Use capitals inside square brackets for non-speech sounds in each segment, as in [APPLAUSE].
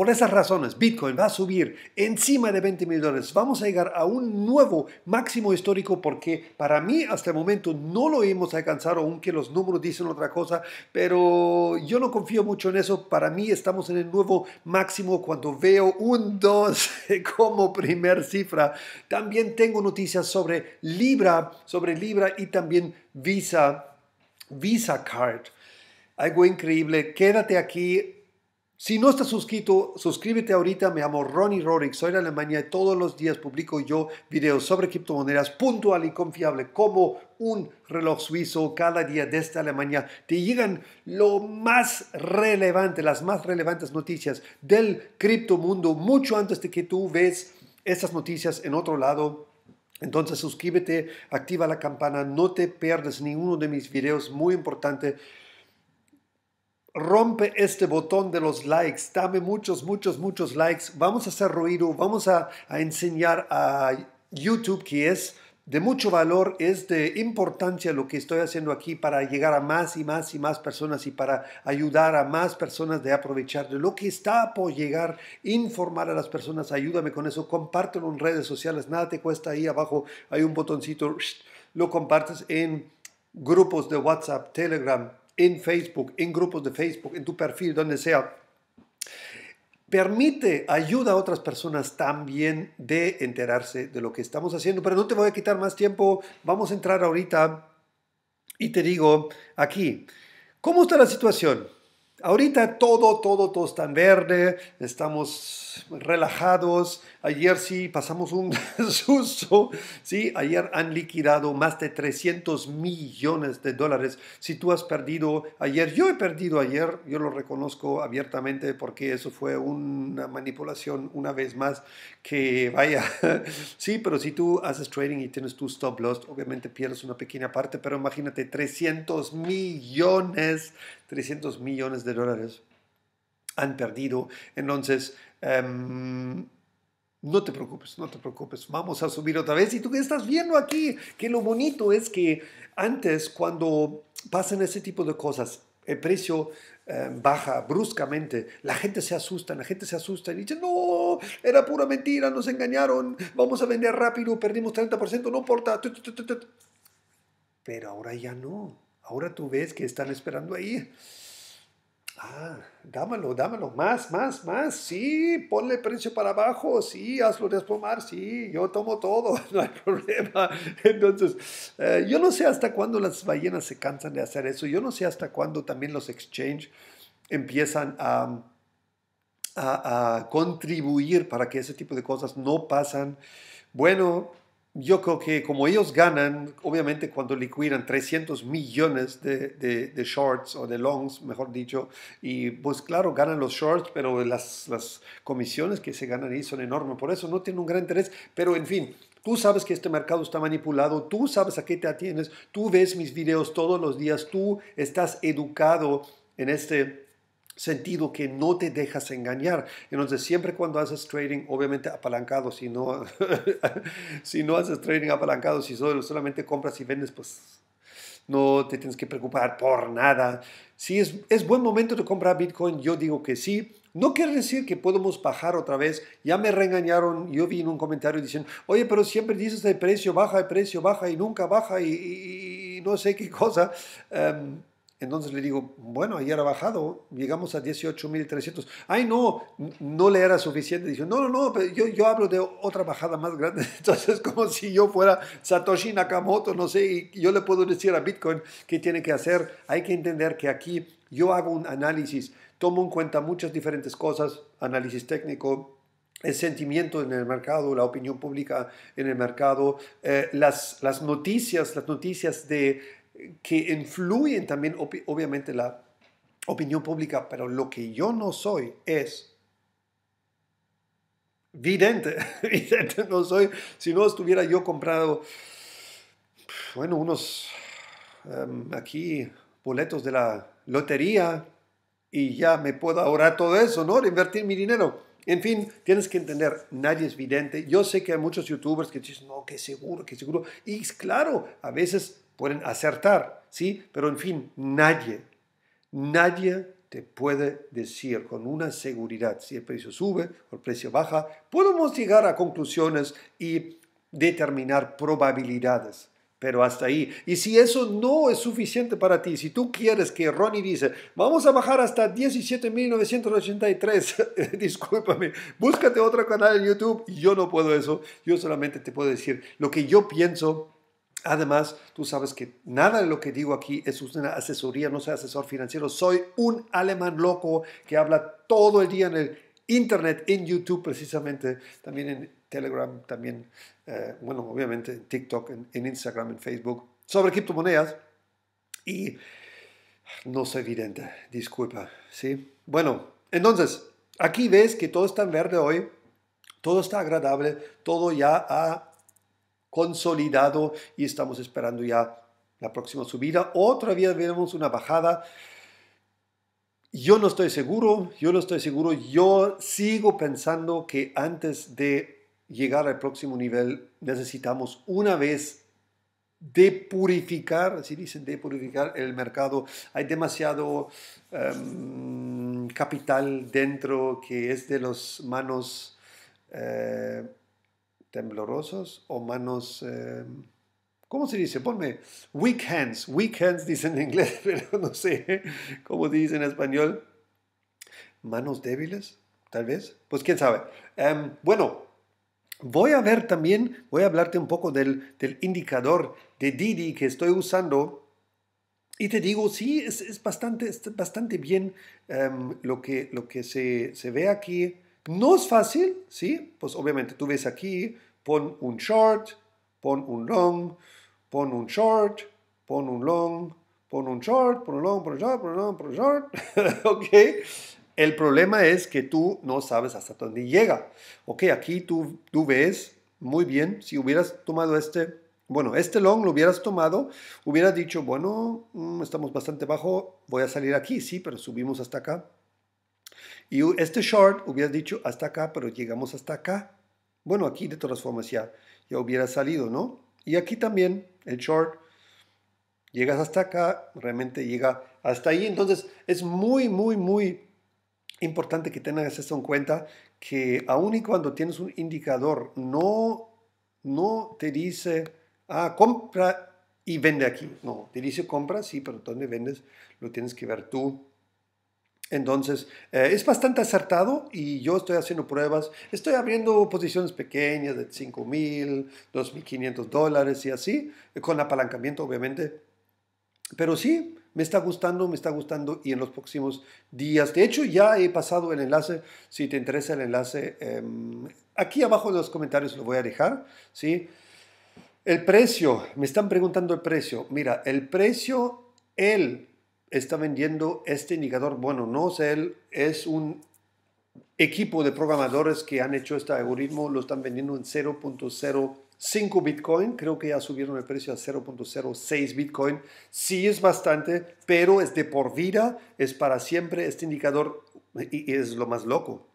Por esas razones, Bitcoin va a subir encima de 20 mil dólares. Vamos a llegar a un nuevo máximo histórico porque para mí hasta el momento no lo hemos alcanzado, aunque los números dicen otra cosa, pero yo no confío mucho en eso. Para mí estamos en el nuevo máximo cuando veo un 2 [LAUGHS] como primer cifra. También tengo noticias sobre Libra, sobre Libra y también Visa, Visa Card. Algo increíble. Quédate aquí si no estás suscrito, suscríbete ahorita. Me llamo Ronnie Rorik, soy de Alemania todos los días publico yo videos sobre criptomonedas puntual y confiable, como un reloj suizo cada día de esta Alemania. Te llegan lo más relevante, las más relevantes noticias del criptomundo mucho antes de que tú ves esas noticias en otro lado. Entonces suscríbete, activa la campana, no te pierdes ninguno de mis videos, muy importante rompe este botón de los likes, dame muchos, muchos, muchos likes. Vamos a hacer ruido, vamos a, enseñar a YouTube que es de mucho valor, es de importancia lo que estoy haciendo aquí para llegar a más y más y más personas y para ayudar a más personas de aprovechar de lo que está por llegar, informar a las personas, ayúdame con eso, compártelo en redes sociales, nada te cuesta, ahí abajo hay un botoncito, lo compartes en grupos de WhatsApp, Telegram, en Facebook, en grupos de Facebook, en tu perfil, donde sea. Permite, ayuda a otras personas también de enterarse de lo que estamos haciendo, pero no te voy a quitar más tiempo, vamos a entrar ahorita y te digo aquí, ¿cómo está la situación? Ahorita todo, todo, todo está en verde, estamos relajados. Ayer sí pasamos un [LAUGHS] susto, ¿sí? Ayer han liquidado más de 300 millones de dólares. Si tú has perdido ayer, yo he perdido ayer, yo lo reconozco abiertamente porque eso fue una manipulación una vez más que [LAUGHS] vaya, sí, pero si tú haces trading y tienes tu stop loss, obviamente pierdes una pequeña parte, pero imagínate 300 millones 300 millones de dólares han perdido. Entonces, em, no te preocupes, no te preocupes, vamos a subir otra vez. Y tú que estás viendo aquí, que lo bonito es que antes cuando pasan ese tipo de cosas, el precio em, baja bruscamente, la gente se asusta, la gente se asusta y dice, no, era pura mentira, nos engañaron, vamos a vender rápido, perdimos 30%, no importa. Pero ahora ya no Ahora tú ves que están esperando ahí. Ah, dámelo, dámelo, más, más, más, sí, ponle precio para abajo, sí, hazlo desplomar, sí, yo tomo todo, [LAUGHS] no hay problema. Entonces, eh, yo no sé hasta cuándo las ballenas se cansan de hacer eso, yo no sé hasta cuándo también los exchange empiezan a, a, a contribuir para que ese tipo de cosas no pasan. Bueno, yo creo que como ellos ganan, obviamente cuando liquidan 300 millones de, shorts o de longs, mejor dicho, y pues claro, ganan los shorts, pero las, comisiones que se ganan ahí son enormes, por eso no tiene un gran interés, pero en fin, Tú sabes que este mercado está manipulado, tú sabes a qué te atienes, tú ves mis videos todos los días, tú estás educado en este sentido que no te dejas engañar. Entonces, siempre cuando haces trading, obviamente apalancado, si no, [LAUGHS] si no haces trading apalancado, si solo, solamente compras y vendes, pues no te tienes que preocupar por nada. Si es, es buen momento de comprar Bitcoin, yo digo que sí. No quiere decir que podemos bajar otra vez. Ya me reengañaron. Yo vi en un comentario diciendo, oye, pero siempre dices el precio baja, el precio baja y nunca baja y, no sé qué cosa. Em, entonces le digo, bueno, ayer ha bajado, llegamos a 18.300. Ay, no, no le era suficiente. Dijo, no, no, no, pero yo, yo hablo de otra bajada más grande. [LAUGHS] Entonces, como si yo fuera Satoshi Nakamoto, no sé, y yo le puedo decir a Bitcoin qué tiene que hacer. Hay que entender que aquí yo hago un análisis, tomo en cuenta muchas diferentes cosas, análisis técnico, el sentimiento en el mercado, la opinión pública en el mercado, eh, las, las noticias, las noticias de que influyen también obviamente la opinión pública, pero lo que yo no soy es vidente, [LAUGHS] vidente no soy, si no estuviera yo comprado, bueno, unos em, aquí boletos de la lotería y ya me puedo ahorrar todo eso, ¿no? De invertir mi dinero. En fin, tienes que entender, nadie es vidente. Yo sé que hay muchos youtubers que dicen, no, que seguro, que seguro. Y claro, a veces pueden acertar, ¿sí? Pero en fin, nadie, nadie te puede decir con una seguridad si el precio sube o el precio baja. Podemos llegar a conclusiones y determinar probabilidades, pero hasta ahí. Y si eso no es suficiente para ti, si tú quieres que Ronnie dice, vamos a bajar hasta 17.983, [LAUGHS] discúlpame, búscate otro canal en YouTube, y yo no puedo eso, yo solamente te puedo decir lo que yo pienso Además, tú sabes que nada de lo que digo aquí es una asesoría, no soy asesor financiero, soy un alemán loco que habla todo el día en el internet, en YouTube precisamente, también en Telegram, también, eh, bueno, obviamente en TikTok, en, Instagram, en Facebook, sobre criptomonedas. Y no soy evidente, disculpa, ¿sí? Bueno, entonces, aquí ves que todo está en verde hoy, todo está agradable, todo ya ha consolidado y estamos esperando ya la próxima subida. Otra vez veremos una bajada. Yo no estoy seguro, yo no estoy seguro. Yo sigo pensando que antes de llegar al próximo nivel necesitamos una vez de purificar, así dicen, de purificar el mercado. Hay demasiado em, capital dentro que es de las manos... Eh, temblorosos o manos... Em, ¿Cómo se dice? Ponme weak hands. Weak hands dicen en inglés, [LAUGHS] pero no sé cómo se dice en español. Manos débiles, tal vez. Pues quién sabe. Em, bueno, voy a ver también, voy a hablarte un poco del, indicador de Didi que estoy usando. Y te digo, sí, es, bastante, bastante bien em, lo que, lo que se, se ve aquí. No es fácil, ¿sí? Pues obviamente tú ves aquí, pon un short, pon un long, pon un short, pon un long, pon un short, pon un long, pon un short, pon un long, pon un short, [LAUGHS] ¿ok? El problema es que tú no sabes hasta dónde llega. Ok, aquí tú, tú ves muy bien, si hubieras tomado este, bueno, este long lo hubieras tomado, hubieras dicho, bueno, mm, estamos bastante bajo, voy a salir aquí, sí, pero subimos hasta acá, y este short hubieras dicho hasta acá, pero llegamos hasta acá. Bueno, aquí de todas formas ya, hubiera salido, ¿no? Y aquí también el short, llegas hasta acá, realmente llega hasta ahí. Entonces es muy, muy, muy importante que tengas esto en cuenta, que aun y cuando tienes un indicador, no, no te dice, ah, compra y vende aquí. No, te dice compra, sí, pero ¿dónde vendes? Lo tienes que ver tú entonces, eh, es bastante acertado y yo estoy haciendo pruebas. Estoy abriendo posiciones pequeñas de 5.000, 2.500 dólares y así, con apalancamiento obviamente. Pero sí, me está gustando, me está gustando y en los próximos días. De hecho, ya he pasado el enlace. Si te interesa el enlace, em, aquí abajo en los comentarios lo voy a dejar. ¿sí? El precio, me están preguntando el precio. Mira, el precio, el está vendiendo este indicador. Bueno, no es él, es un equipo de programadores que han hecho este algoritmo, lo están vendiendo en 0.05 Bitcoin. Creo que ya subieron el precio a 0.06 Bitcoin. Sí es bastante, pero es de por vida, es para siempre este indicador y es lo más loco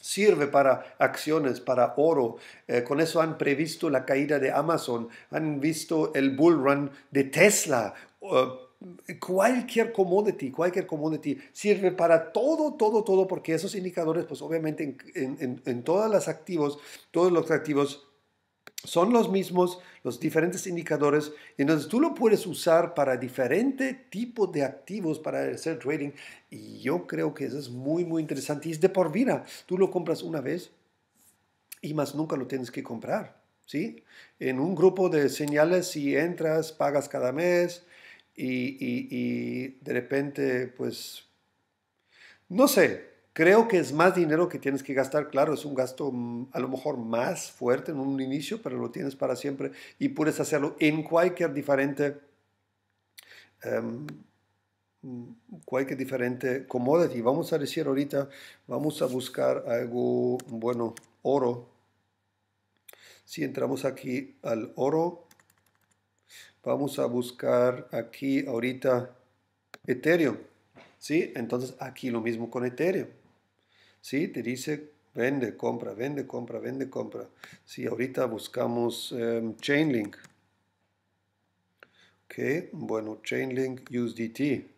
sirve para acciones, para oro. Eh, con eso han previsto la caída de Amazon, han visto el bull run de Tesla cualquier commodity, cualquier commodity sirve para todo, todo, todo, porque esos indicadores, pues obviamente en, en, en todos los activos, todos los activos son los mismos, los diferentes indicadores. Entonces tú lo puedes usar para diferente tipo de activos para hacer trading. Y yo creo que eso es muy, muy interesante. Y es de por vida. Tú lo compras una vez y más nunca lo tienes que comprar. ¿Sí? En un grupo de señales, si entras, pagas cada mes, y, de repente, pues, no sé, creo que es más dinero que tienes que gastar, claro, es un gasto mm, a lo mejor más fuerte en un inicio, pero lo tienes para siempre y puedes hacerlo en cualquier diferente, em, mm, cualquier diferente commodity. Vamos a decir ahorita, vamos a buscar algo, bueno, oro. Si entramos aquí al oro, Vamos a buscar aquí ahorita Ethereum. ¿Sí? Entonces aquí lo mismo con Ethereum. ¿Sí? Te dice vende, compra, vende, compra, vende, compra. Si ahorita buscamos em, Chainlink. okay bueno, Chainlink USDT.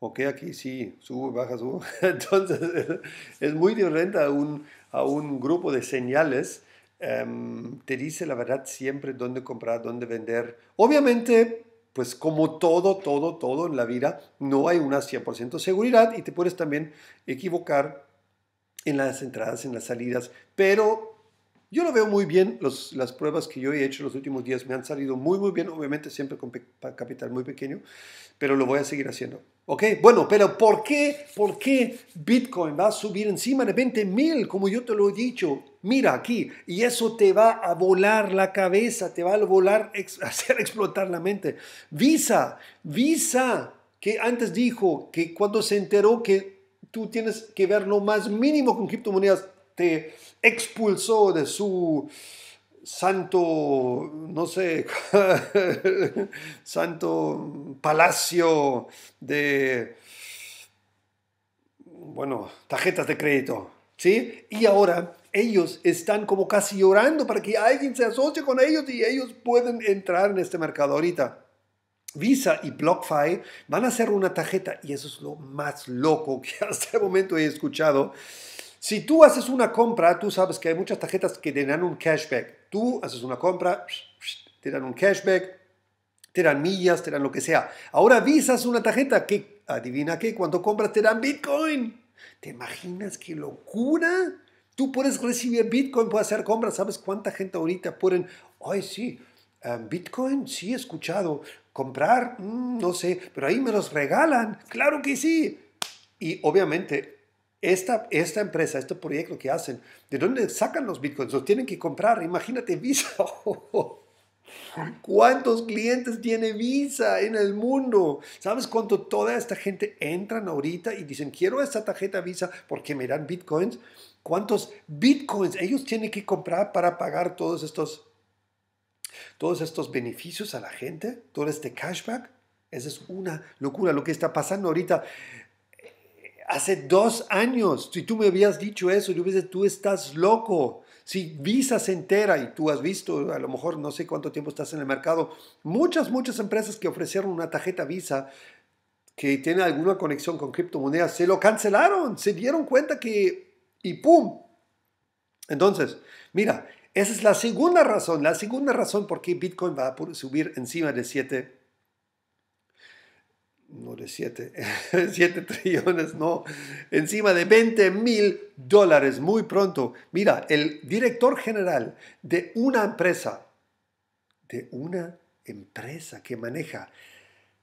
Ok, aquí sí, sube, baja, sube. [LAUGHS] Entonces [LAUGHS] es muy diferente a un, a un grupo de señales Em, te dice la verdad siempre dónde comprar, dónde vender. Obviamente, pues como todo, todo, todo en la vida, no hay una 100% seguridad y te puedes también equivocar en las entradas, en las salidas, pero yo lo veo muy bien, los, las pruebas que yo he hecho en los últimos días me han salido muy, muy bien, obviamente siempre con capital muy pequeño, pero lo voy a seguir haciendo. ¿Ok? Bueno, pero ¿por qué, por qué Bitcoin va a subir encima de 20 mil, como yo te lo he dicho? Mira aquí, y eso te va a volar la cabeza, te va a volar, [LAUGHS] hacer explotar la mente. Visa, Visa, que antes dijo que cuando se enteró que tú tienes que ver lo más mínimo con criptomonedas, te expulsó de su santo, no sé, [LAUGHS] santo palacio de, bueno, tarjetas de crédito, ¿sí? Y ahora ellos están como casi llorando para que alguien se asocie con ellos y ellos pueden entrar en este mercado ahorita. Visa y BlockFi van a hacer una tarjeta, y eso es lo más loco que hasta el momento he escuchado, si tú haces una compra, tú sabes que hay muchas tarjetas que te dan un cashback. Tú haces una compra, te dan un cashback, te dan millas, te dan lo que sea. Ahora visas una tarjeta que, adivina qué, cuando compras te dan Bitcoin. ¿Te imaginas qué locura? Tú puedes recibir Bitcoin, puedes hacer compras. ¿Sabes cuánta gente ahorita pueden, ay sí, em, Bitcoin, sí he escuchado, comprar, mm, no sé, pero ahí me los regalan. Claro que sí. Y obviamente esta, esta empresa, este proyecto que hacen, ¿de dónde sacan los bitcoins? Los tienen que comprar. Imagínate Visa. [LAUGHS] ¿Cuántos clientes tiene Visa en el mundo? ¿Sabes cuánto toda esta gente entran ahorita y dicen, quiero esta tarjeta Visa porque me dan bitcoins? ¿Cuántos bitcoins ellos tienen que comprar para pagar todos estos, todos estos beneficios a la gente? Todo este cashback. Esa es una locura lo que está pasando ahorita hace dos años, si tú me habías dicho eso, yo hubiese, tú estás loco. Si Visa se entera y tú has visto, a lo mejor no sé cuánto tiempo estás en el mercado, muchas, muchas empresas que ofrecieron una tarjeta Visa que tiene alguna conexión con criptomonedas, se lo cancelaron, se dieron cuenta que... y ¡pum! Entonces, mira, esa es la segunda razón, la segunda razón por qué Bitcoin va a subir encima de 7 no de 7, 7 [LAUGHS] trillones, no, encima de 20 mil dólares muy pronto. Mira, el director general de una empresa, de una empresa que maneja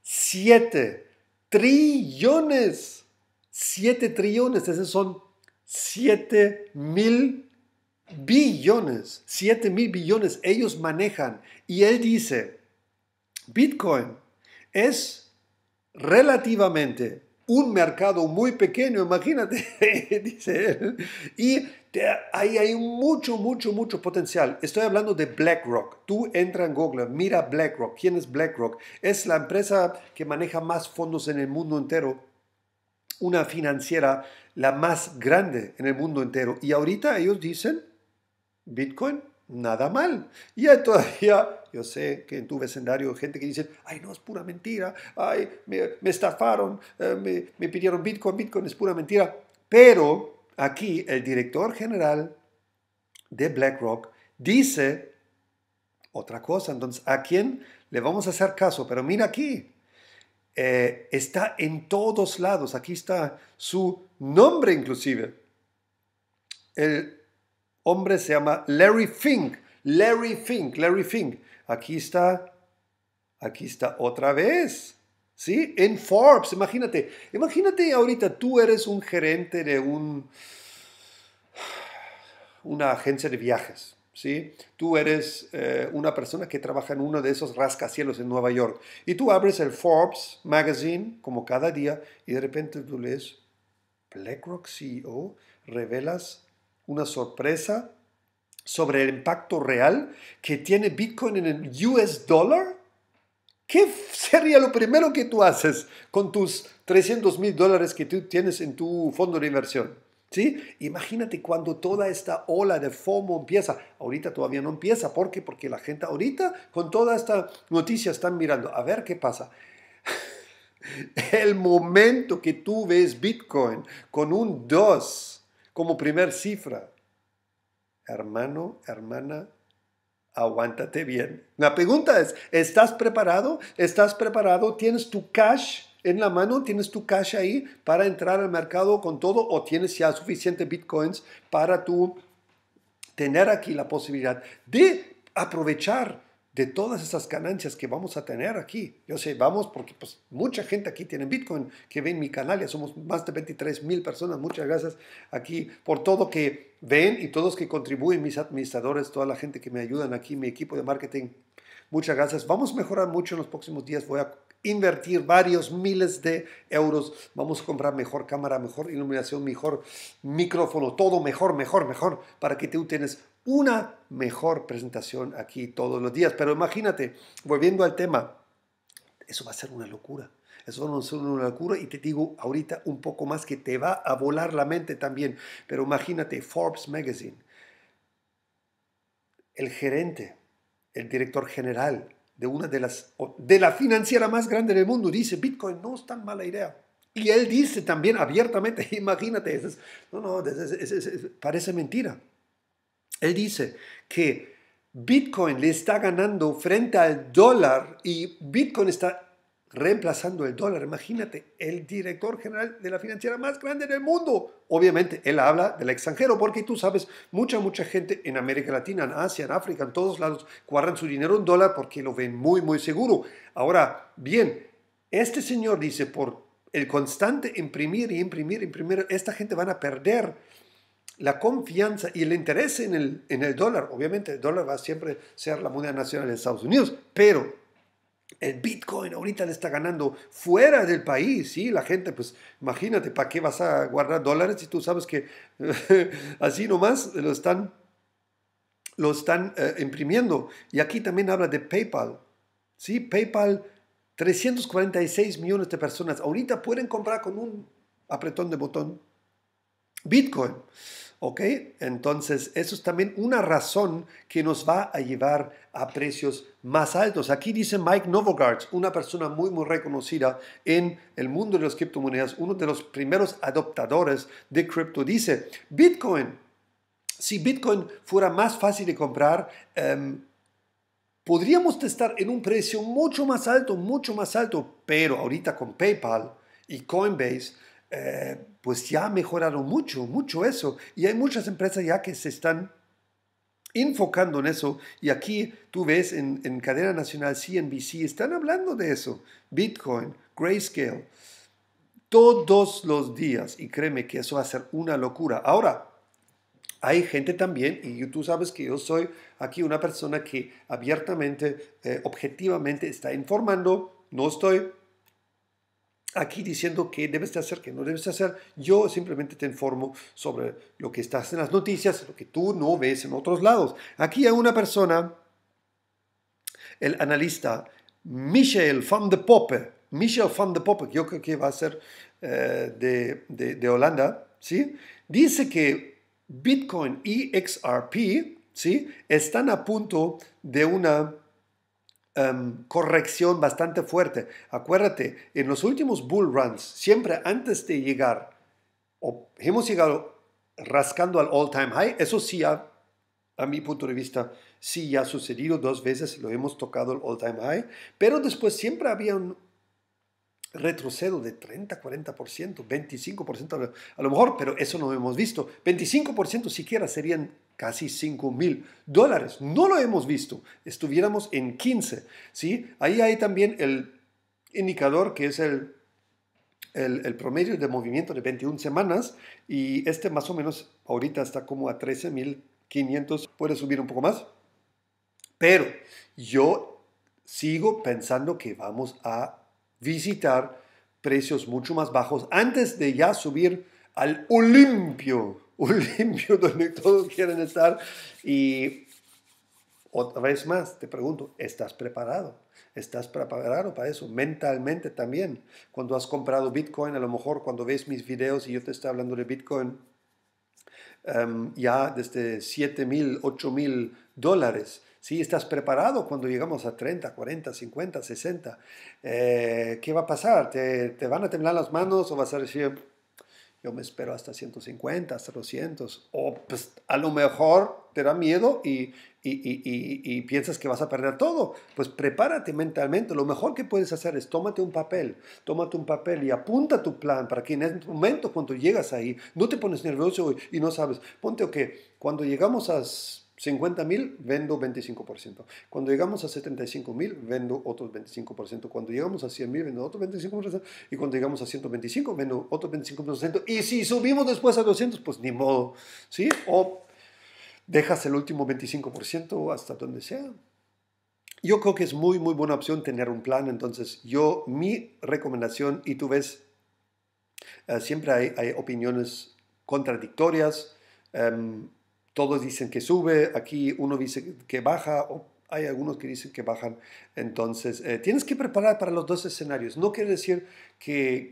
7 trillones, 7 trillones, esos son 7 mil billones, 7 mil billones ellos manejan. Y él dice, Bitcoin es relativamente un mercado muy pequeño, imagínate, [LAUGHS] dice él, y ahí hay mucho, mucho, mucho potencial. Estoy hablando de BlackRock. Tú entra en Google, mira BlackRock. ¿Quién es BlackRock? Es la empresa que maneja más fondos en el mundo entero, una financiera la más grande en el mundo entero. Y ahorita ellos dicen, Bitcoin, nada mal. Y todavía yo sé que en tu vecindario hay gente que dice, ay, no, es pura mentira, ay, me, estafaron, eh, me, pidieron Bitcoin, Bitcoin es pura mentira. Pero aquí el director general de BlackRock dice otra cosa. Entonces, ¿a quién le vamos a hacer caso? Pero mira aquí, eh, está en todos lados. Aquí está su nombre inclusive. El hombre se llama Larry Fink. Larry Fink, Larry Fink. Aquí está, aquí está otra vez. ¿Sí? En Forbes, imagínate. Imagínate ahorita tú eres un gerente de un, una agencia de viajes. ¿Sí? Tú eres eh, una persona que trabaja en uno de esos rascacielos en Nueva York y tú abres el Forbes Magazine como cada día y de repente tú lees BlackRock CEO revelas una sorpresa sobre el impacto real que tiene Bitcoin en el US dollar? ¿Qué sería lo primero que tú haces con tus 300 mil dólares que tú tienes en tu fondo de inversión? ¿Sí? Imagínate cuando toda esta ola de FOMO empieza. Ahorita todavía no empieza. ¿Por qué? Porque la gente ahorita con toda esta noticia están mirando. A ver qué pasa. [LAUGHS] El momento que tú ves Bitcoin con un 2 como primer cifra, hermano, hermana, aguántate bien. La pregunta es, ¿estás preparado? ¿Estás preparado? ¿Tienes tu cash en la mano? ¿Tienes tu cash ahí para entrar al mercado con todo? ¿O tienes ya suficiente bitcoins para tú tener aquí la posibilidad de aprovechar de todas esas ganancias que vamos a tener aquí. Yo sé, vamos porque pues, mucha gente aquí tiene Bitcoin, que ven mi canal, ya somos más de 23 mil personas. Muchas gracias aquí por todo que ven y todos que contribuyen, mis administradores, toda la gente que me ayudan aquí, mi equipo de marketing. Muchas gracias. Vamos a mejorar mucho en los próximos días. Voy a invertir varios miles de euros. Vamos a comprar mejor cámara, mejor iluminación, mejor micrófono, todo mejor, mejor, mejor, para que tú tienes una mejor presentación aquí todos los días. Pero imagínate, volviendo al tema, eso va a ser una locura. Eso no es una locura y te digo ahorita un poco más que te va a volar la mente también. Pero imagínate, Forbes Magazine, el gerente, el director general de una de las, de la financiera más grande del mundo, dice, Bitcoin no es tan mala idea. Y él dice también abiertamente, [LAUGHS] imagínate, no, no, parece mentira. Él dice que Bitcoin le está ganando frente al dólar y Bitcoin está reemplazando el dólar. Imagínate, el director general de la financiera más grande del mundo. Obviamente, él habla del extranjero, porque tú sabes, mucha, mucha gente en América Latina, en Asia, en África, en todos lados, guardan su dinero en dólar porque lo ven muy, muy seguro. Ahora, bien, este señor dice, por el constante imprimir y imprimir, y imprimir, esta gente van a perder la confianza y el interés en el, en el dólar, obviamente el dólar va a siempre ser la moneda nacional de Estados Unidos, pero el Bitcoin ahorita le está ganando fuera del país, ¿sí? La gente, pues imagínate, ¿para qué vas a guardar dólares si tú sabes que [LAUGHS] así nomás lo están, lo están eh, imprimiendo? Y aquí también habla de PayPal, ¿sí? PayPal, 346 millones de personas ahorita pueden comprar con un apretón de botón Bitcoin. ¿Ok? Entonces, eso es también una razón que nos va a llevar a precios más altos. Aquí dice Mike Novogratz, una persona muy, muy reconocida en el mundo de las criptomonedas, uno de los primeros adoptadores de cripto, dice, Bitcoin, si Bitcoin fuera más fácil de comprar, em, podríamos estar en un precio mucho más alto, mucho más alto, pero ahorita con PayPal y Coinbase, eh, pues ya ha mejorado mucho, mucho eso. Y hay muchas empresas ya que se están enfocando en eso. Y aquí tú ves en, cadena nacional CNBC, están hablando de eso. Bitcoin, Grayscale, todos los días. Y créeme que eso va a ser una locura. Ahora, hay gente también, y tú sabes que yo soy aquí una persona que abiertamente, eh, objetivamente está informando. No estoy aquí diciendo qué debes de hacer, qué no debes hacer. Yo simplemente te informo sobre lo que estás en las noticias, lo que tú no ves en otros lados. Aquí hay una persona, el analista Michel van de Poppe, Michel van de Poppe, yo creo que va a ser eh, de, Holanda, ¿sí? dice que Bitcoin y XRP ¿sí? están a punto de una Em, corrección bastante fuerte. Acuérdate, en los últimos bull runs, siempre antes de llegar, o hemos llegado rascando al all-time high, eso sí a mi punto de vista, sí ha sucedido dos veces, lo hemos tocado el all-time high, pero después siempre había un, retrocedo de 30, 40%, 25% a lo mejor, pero eso no lo hemos visto. 25% siquiera serían casi 5 mil dólares. No lo hemos visto. Estuviéramos en 15. ¿sí? Ahí hay también el indicador que es el, el, el promedio de movimiento de 21 semanas y este más o menos ahorita está como a 13.500. Puede subir un poco más. Pero yo sigo pensando que vamos a visitar precios mucho más bajos antes de ya subir al Olimpio, [LAUGHS] Olimpio donde todos quieren estar. Y otra vez más, te pregunto, ¿estás preparado? ¿Estás preparado para eso? Mentalmente también. Cuando has comprado Bitcoin, a lo mejor cuando ves mis videos y yo te estoy hablando de Bitcoin, em, ya desde 7 mil, 8 mil dólares si estás preparado cuando llegamos a 30, 40, 50, 60, ¿qué va a pasar? ¿Te, van a temblar las manos o vas a decir, yo me espero hasta 150, hasta 200? O pues, a lo mejor te da miedo y, piensas que vas a perder todo. Pues prepárate mentalmente. Lo mejor que puedes hacer es tómate un papel, tómate un papel y apunta tu plan para que en ese momento cuando llegas ahí, no te pones nervioso y no sabes. Ponte que cuando llegamos a 50.000 vendo 25%. Cuando llegamos a 75.000 vendo otros 25%. Cuando llegamos a 100.000 vendo otro 25%. Y cuando llegamos a 125 vendo otro 25%. Y si subimos después a 200, pues ni modo. ¿sí? O dejas el último 25% hasta donde sea. Yo creo que es muy, muy buena opción tener un plan. Entonces, yo, mi recomendación, y tú ves, eh, siempre hay, opiniones contradictorias. Em, todos dicen que sube, aquí uno dice que baja, hay algunos que dicen que bajan. Entonces, eh, tienes que preparar para los dos escenarios. No quiere decir que,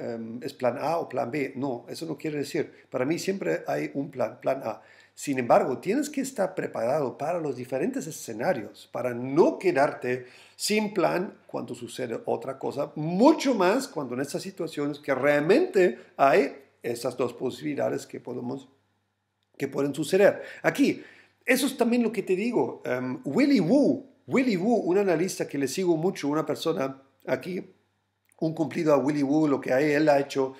em, es plan A o plan B. No, eso no quiere decir. Para mí siempre hay un plan, plan A. Sin embargo, tienes que estar preparado para los diferentes escenarios, para no quedarte sin plan cuando sucede otra cosa, mucho más cuando en estas situaciones que realmente hay esas dos posibilidades que podemos que pueden suceder. Aquí, eso es también lo que te digo. Em, Willy Wu, Willy Wu, un analista que le sigo mucho, una persona aquí, un cumplido a Willy Wu, lo que él ha hecho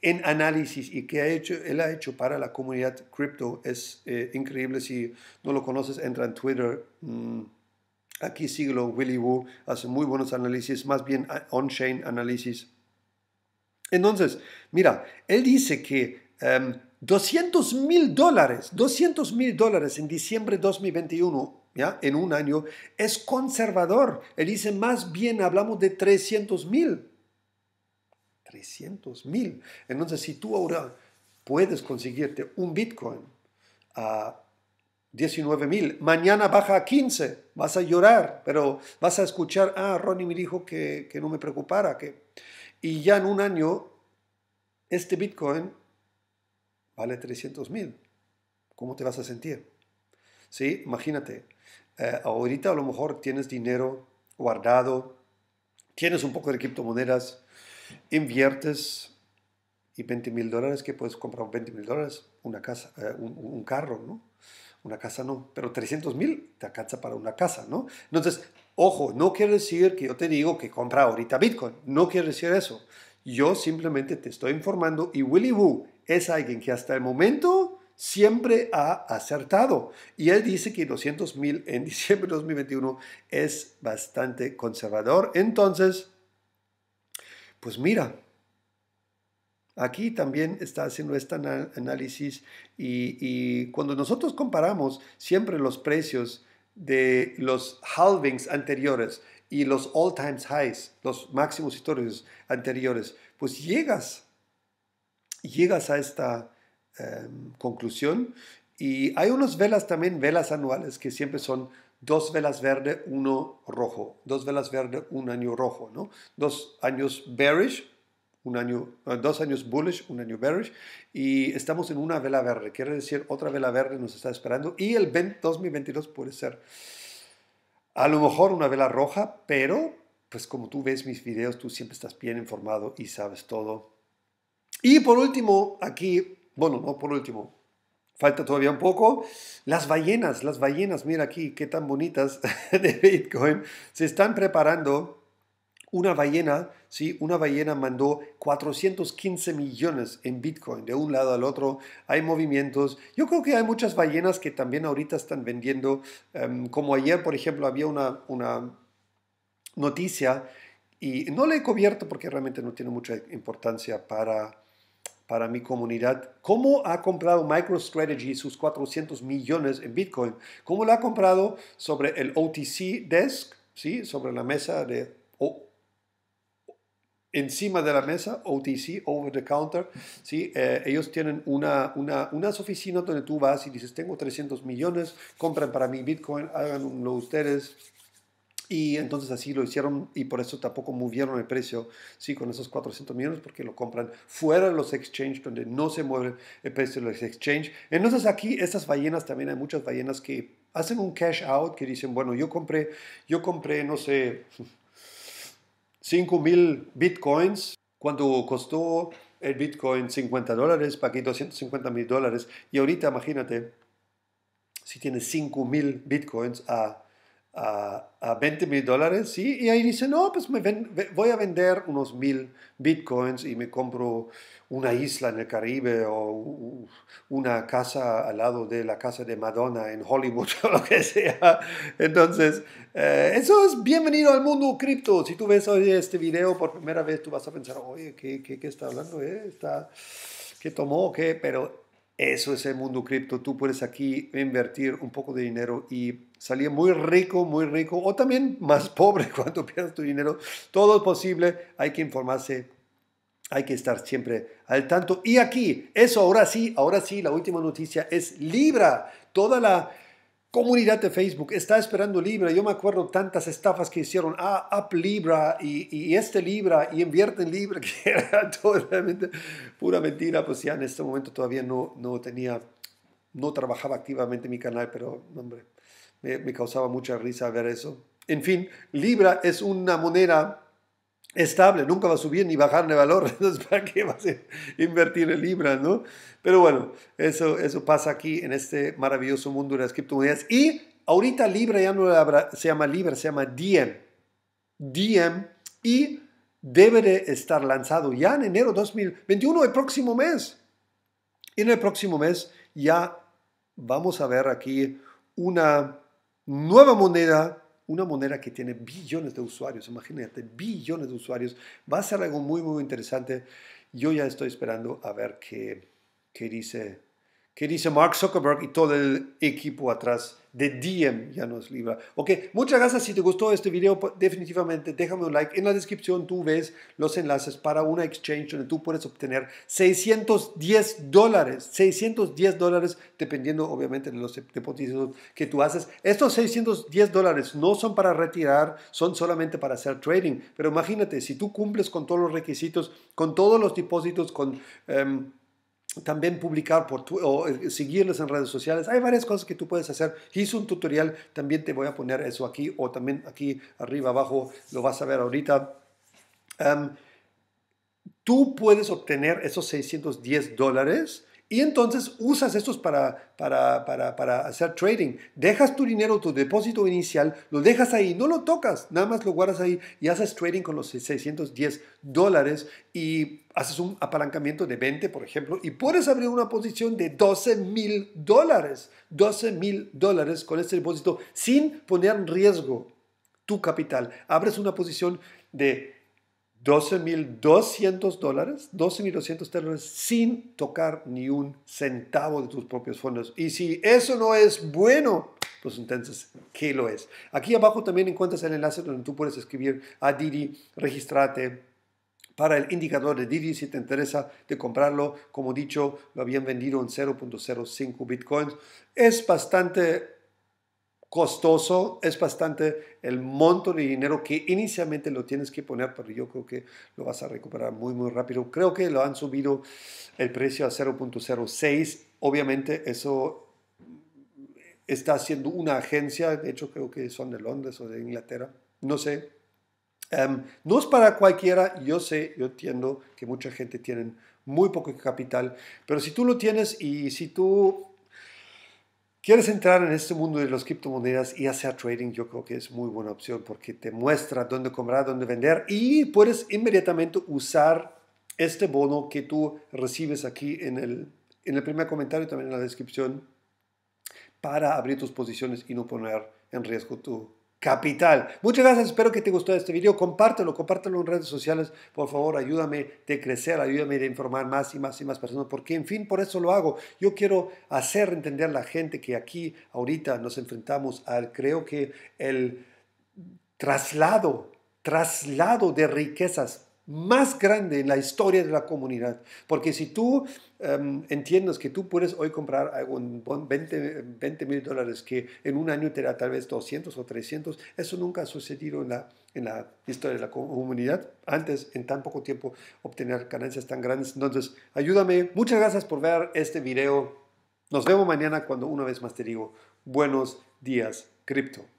en análisis y que ha hecho, él ha hecho para la comunidad cripto es eh, increíble. Si no lo conoces, entra en Twitter. Mm, aquí siglo Willy Wu, hace muy buenos análisis, más bien ah, on-chain análisis. Entonces, mira, él dice que em, 200 mil dólares, 200 mil dólares en diciembre de 2021, ¿ya? en un año, es conservador. Él dice, más bien hablamos de 300 mil. 300 mil. Entonces, si tú ahora puedes conseguirte un Bitcoin a 19 mil, mañana baja a 15, vas a llorar, pero vas a escuchar, ah, Ronnie me dijo que, que no me preocupara, que... Y ya en un año, este Bitcoin vale 300 mil. ¿Cómo te vas a sentir? Sí, imagínate, eh, ahorita a lo mejor tienes dinero guardado, tienes un poco de criptomonedas, inviertes y 20 mil dólares, que puedes comprar 20 mil dólares, una casa, eh, un, carro, ¿no? Una casa no, pero 300 mil te alcanza para una casa, ¿no? Entonces, ojo, no quiere decir que yo te digo que compra ahorita Bitcoin, no quiere decir eso, yo simplemente te estoy informando y Willy Woo es alguien que hasta el momento siempre ha acertado. Y él dice que 200 mil en [LAUGHS] diciembre de 2021 es bastante conservador. Entonces, pues mira, Aquí también está haciendo este análisis y, y, cuando nosotros comparamos siempre los precios de los halvings anteriores, y los all times highs, los máximos históricos anteriores, pues llegas, llegas a esta em, conclusión. Y hay unas velas también, velas anuales, que siempre son dos velas verde, uno rojo, dos velas verde, un año rojo, ¿no? Dos años bearish, un año, dos años bullish, un año bearish, y estamos en una vela verde, quiere decir otra vela verde nos está esperando y el 2022 puede ser. A lo mejor una vela roja, pero pues como tú ves mis videos, tú siempre estás bien informado y sabes todo. Y por último, aquí, bueno, no por último, falta todavía un poco, las ballenas, las ballenas, mira aquí, qué tan bonitas [LAUGHS] de Bitcoin, se están preparando una ballena, sí, una ballena mandó 415 millones en Bitcoin de un lado al otro. Hay movimientos. Yo creo que hay muchas ballenas que también ahorita están vendiendo. Em, como ayer, por ejemplo, había una, una noticia y no la he cubierto porque realmente no tiene mucha importancia para, para mi comunidad. ¿Cómo ha comprado MicroStrategy sus 400 millones en Bitcoin? ¿Cómo lo ha comprado sobre el OTC Desk, ¿sí? sobre la mesa de encima de la mesa, OTC, over the counter, ¿sí? Eh, ellos tienen una, una, unas oficinas donde tú vas y dices, tengo 300 millones, compran para mí Bitcoin, háganlo ustedes. Y entonces así lo hicieron y por eso tampoco movieron el precio, sí, con esos 400 millones, porque lo compran fuera de los exchanges, donde no se mueve el precio de los exchanges. Entonces aquí estas ballenas, también hay muchas ballenas que hacen un cash out, que dicen, bueno, yo compré, yo compré, no sé, 5.000 bitcoins cuando costó el bitcoin 50 dólares, pagué 250 mil dólares. Y ahorita imagínate, si tienes 5.000 bitcoins a a, 20 mil dólares, ¿sí? Y ahí dice, no, pues me voy a vender unos mil bitcoins y me compro una isla en el Caribe o una casa al lado de la casa de Madonna en Hollywood [LAUGHS] o lo que sea. Entonces, eh, eso es bienvenido al mundo cripto. Si tú ves hoy este video por primera vez, tú vas a pensar, oye, ¿qué, qué, qué está hablando? Eh? ¿Está, ¿Qué tomó? ¿Qué? Pero eso es el mundo cripto. Tú puedes aquí invertir un poco de dinero y salía muy rico, muy rico, o también más [LAUGHS] pobre cuando pierdas tu dinero. Todo es posible, hay que informarse, hay que estar siempre al tanto. Y aquí, eso ahora sí, ahora sí, la última noticia es Libra. Toda la comunidad de Facebook está esperando Libra. Yo me acuerdo tantas estafas que hicieron, ah, up Libra y, este Libra y invierte en Libra, [LAUGHS] que era totalmente pura mentira. Pues ya en este momento todavía no, no tenía, no trabajaba activamente mi canal, pero hombre me, causaba mucha risa ver eso. En fin, Libra es una moneda estable, nunca va a subir ni bajar de valor, [LAUGHS] entonces ¿para qué vas a invertir en Libra, no? Pero bueno, eso, eso pasa aquí en este maravilloso mundo de las criptomonedas. Y ahorita Libra ya no se llama Libra, se llama Diem. Diem y debe de estar lanzado ya en enero 2021, el próximo mes. Y En el próximo mes ya vamos a ver aquí una nueva moneda, una moneda que tiene billones de usuarios, imagínate, billones de usuarios, va a ser algo muy, muy interesante. Yo ya estoy esperando a ver qué, qué dice que dice Mark Zuckerberg y todo el equipo atrás de Diem ya nos libra. Ok, muchas gracias. Si te gustó este video, pues, definitivamente déjame un like. En la descripción tú ves los enlaces para una exchange donde tú puedes obtener 610 dólares. 610 dólares dependiendo obviamente de los depósitos que tú haces. Estos 610 dólares no son para retirar, son solamente para hacer trading. Pero imagínate, si tú cumples con todos los requisitos, con todos los depósitos, con... Em, también publicar por o eh, seguirles en redes sociales. Hay varias cosas que tú puedes hacer. Hice un tutorial, también te voy a poner eso aquí o también aquí arriba abajo, lo vas a ver ahorita. Em, tú puedes obtener esos 610 dólares y entonces usas estos para, para, hacer trading. Dejas tu dinero, tu depósito inicial, lo dejas ahí, no lo tocas, nada más lo guardas ahí y haces trading con los 610 dólares y haces un apalancamiento de 20, por ejemplo, y puedes abrir una posición de 12 mil dólares. 12 mil dólares con este depósito sin poner en riesgo tu capital. Abres una posición de 12.200 dólares, 12.200 dólares sin tocar ni un centavo de tus propios fondos. Y si eso no es bueno, pues entonces, ¿qué lo es? Aquí abajo también encuentras el enlace donde tú puedes escribir a Didi, registrate para el indicador de Didi si te interesa de comprarlo. Como dicho, lo habían vendido en 0.05 bitcoins. Es bastante costoso, es bastante el monto de dinero que inicialmente lo tienes que poner, pero yo creo que lo vas a recuperar muy, muy rápido. Creo que lo han subido el precio a 0.06. Obviamente eso está haciendo una agencia, de hecho creo que son de Londres o de Inglaterra, no sé. Em, no es para cualquiera, yo sé, yo entiendo que mucha gente tiene muy poco capital, pero si tú lo tienes y si tú ¿Quieres entrar en este mundo de las criptomonedas y hacer trading? Yo creo que es muy buena opción porque te muestra dónde comprar, dónde vender y puedes inmediatamente usar este bono que tú recibes aquí en el, en el primer comentario, también en la descripción, para abrir tus posiciones y no poner en riesgo tu capital. Muchas gracias, espero que te gustó este video. Compártelo, compártelo en redes sociales. Por favor, ayúdame de crecer, ayúdame de informar más y más y más personas, porque en fin, por eso lo hago. Yo quiero hacer entender a la gente que aquí, ahorita, nos enfrentamos al, creo que el traslado, traslado de riquezas más grande en la historia de la comunidad. Porque si tú em, entiendes que tú puedes hoy comprar un 20 mil dólares que en un año te da tal vez 200 o 300, eso nunca ha sucedido en la, en la historia de la comunidad. Antes, en tan poco tiempo, obtener ganancias tan grandes. Entonces, ayúdame. Muchas gracias por ver este video. Nos vemos mañana cuando una vez más te digo, buenos días, cripto.